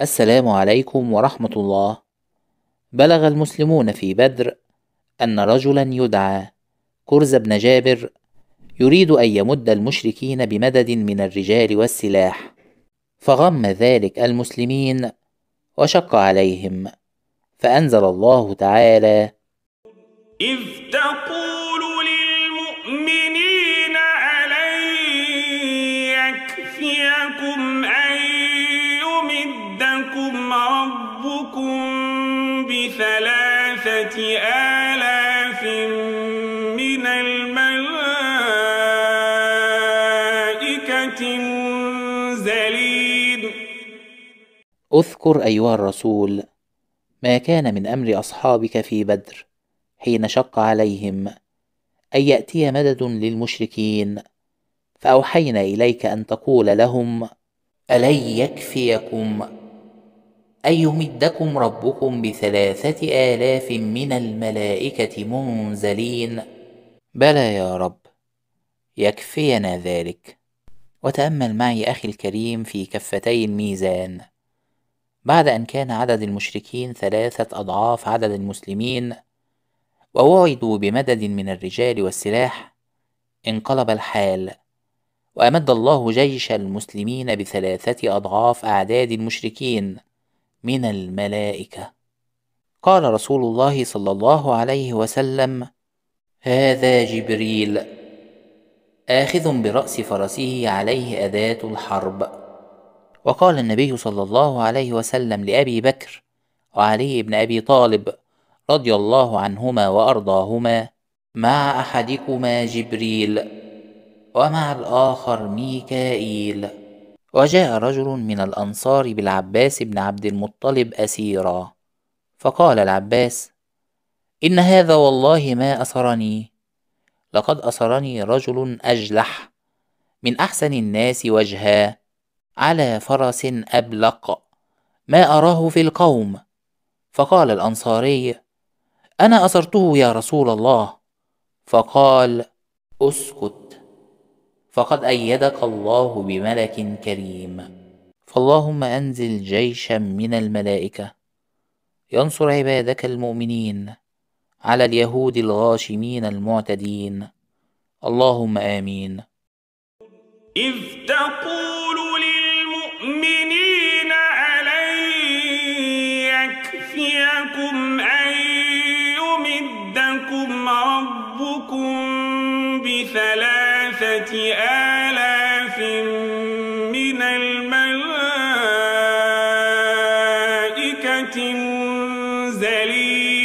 السلام عليكم ورحمة الله بلغ المسلمون في بدر أن رجلا يدعى كرز بن جابر يريد أن يمد المشركين بمدد من الرجال والسلاح فغم ذلك المسلمين وشق عليهم فأنزل الله تعالى إذ تقول للمؤمنين ألن يكفيكم أن ربكم بثلاثة آلاف من الملائكة منزلين أذكر أيها الرسول ما كان من أمر أصحابك في بدر حين شق عليهم أن يأتي مدد للمشركين فأوحينا إليك أن تقول لهم ألن يكفيكم أن يمدكم ربكم بثلاثة آلاف من الملائكة منزلين بلى يا رب يكفينا ذلك وتأمل معي أخي الكريم في كفتي الميزان بعد أن كان عدد المشركين ثلاثة أضعاف عدد المسلمين ووعدوا بمدد من الرجال والسلاح انقلب الحال وأمد الله جيش المسلمين بثلاثة أضعاف أعداد المشركين من الملائكه قال رسول الله صلى الله عليه وسلم هذا جبريل اخذ براس فرسه عليه اداه الحرب وقال النبي صلى الله عليه وسلم لابي بكر وعلي بن ابي طالب رضي الله عنهما وارضاهما مع احدكما جبريل ومع الاخر ميكائيل وجاء رجل من الأنصار بالعباس بن عبد المطلب أسيرا فقال العباس إن هذا والله ما أسرني لقد أسرني رجل أجلح من أحسن الناس وجها على فرس أبلق ما أراه في القوم فقال الأنصاري أنا أسرته يا رسول الله فقال اسكت فقد أيدك الله بملك كريم فاللهم أنزل جيشا من الملائكة ينصر عبادك المؤمنين على اليهود الغاشمين المعتدين اللهم آمين إذ تقول آلاف من الملائكة منزلين